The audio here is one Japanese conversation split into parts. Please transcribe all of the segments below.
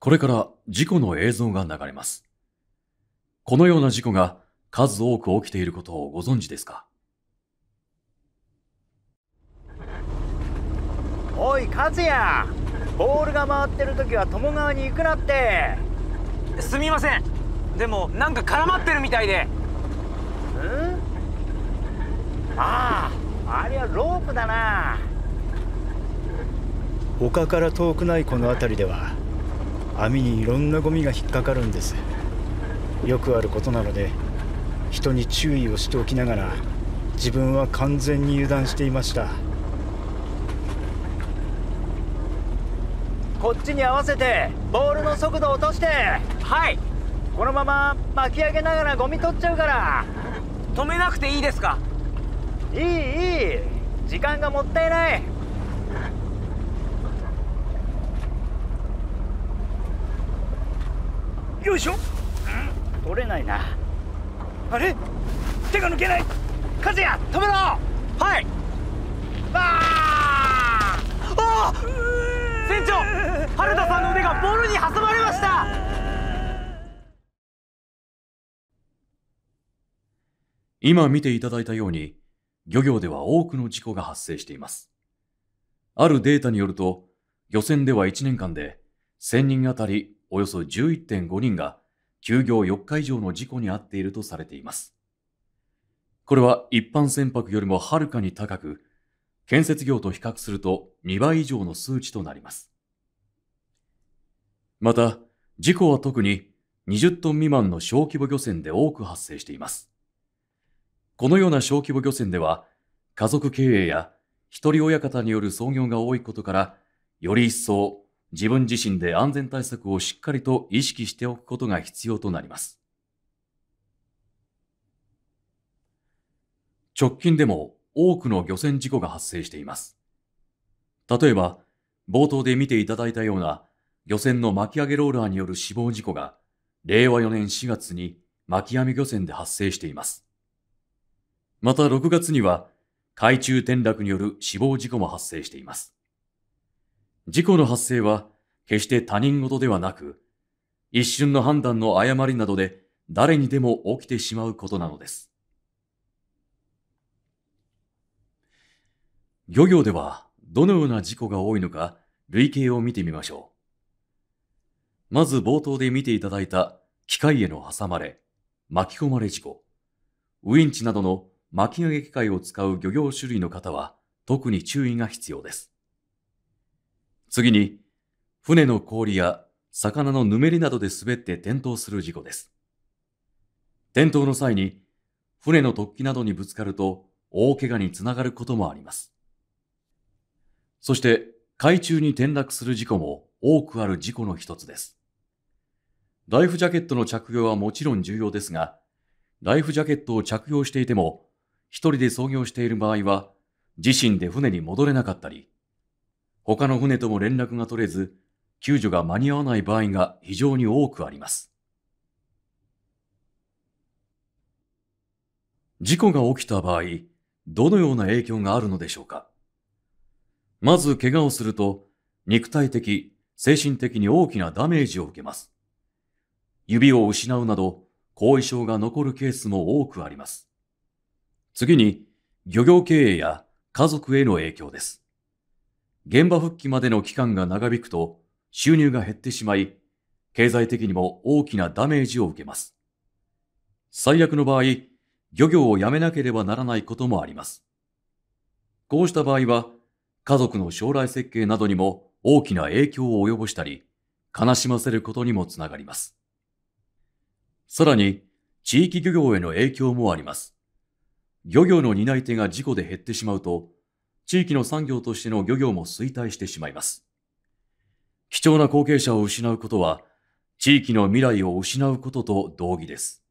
これから事故の映像が流れます。このような事故が数多く起きていることをご存知ですかおい、和也ボールが回ってる時は友側に行くなってすみませんでもなんか絡まってるみたいでうんああありゃロープだな他から遠くないこの辺りでは網にいろんなゴミが引っかかるんですよくあることなので人に注意をしておきながら自分は完全に油断していましたこっちに合わせてボールの速度落としてはいこのまま巻き上げながらゴミ取っちゃうから止めなくていいですかいいいい時間がもったいないよいしょ、うん、取れないなあれ手が抜けない和也止めろはいああ船長原田さんの腕がボールに挟まれました今見ていただいたように漁業では多くの事故が発生していますあるデータによると漁船では1年間で1000人あたりおよそ11.5人が休業4日以上の事故に遭っているとされています。これは一般船舶よりもはるかに高く、建設業と比較すると2倍以上の数値となります。また、事故は特に20トン未満の小規模漁船で多く発生しています。このような小規模漁船では、家族経営や一人親方による操業が多いことから、より一層自分自身で安全対策をしっかりと意識しておくことが必要となります。直近でも多くの漁船事故が発生しています。例えば、冒頭で見ていただいたような漁船の巻き上げローラーによる死亡事故が令和4年4月に巻き網漁船で発生しています。また6月には海中転落による死亡事故も発生しています。事故の発生は決して他人事ではなく、一瞬の判断の誤りなどで誰にでも起きてしまうことなのです。漁業ではどのような事故が多いのか類型を見てみましょう。まず冒頭で見ていただいた機械への挟まれ、巻き込まれ事故、ウインチなどの巻き上げ機械を使う漁業種類の方は特に注意が必要です。次に、船の氷や魚のぬめりなどで滑って転倒する事故です。転倒の際に、船の突起などにぶつかると大怪我につながることもあります。そして、海中に転落する事故も多くある事故の一つです。ライフジャケットの着用はもちろん重要ですが、ライフジャケットを着用していても、一人で操業している場合は、自身で船に戻れなかったり、他の船とも連絡が取れず、救助が間に合わない場合が非常に多くあります。事故が起きた場合、どのような影響があるのでしょうかまず怪我をすると、肉体的、精神的に大きなダメージを受けます。指を失うなど、後遺症が残るケースも多くあります。次に、漁業経営や家族への影響です。現場復帰までの期間が長引くと収入が減ってしまい、経済的にも大きなダメージを受けます。最悪の場合、漁業をやめなければならないこともあります。こうした場合は、家族の将来設計などにも大きな影響を及ぼしたり、悲しませることにもつながります。さらに、地域漁業への影響もあります。漁業の担い手が事故で減ってしまうと、地域の産業としての漁業も衰退してしまいます。貴重な後継者を失うことは、地域の未来を失うことと同義です。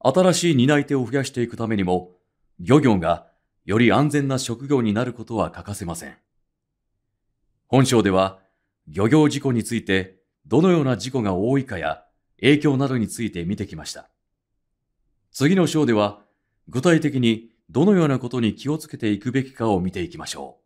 新しい担い手を増やしていくためにも、漁業がより安全な職業になることは欠かせません。本省では、漁業事故について、どのような事故が多いかや、影響などについて見てきました。次の章では、具体的にどのようなことに気をつけていくべきかを見ていきましょう。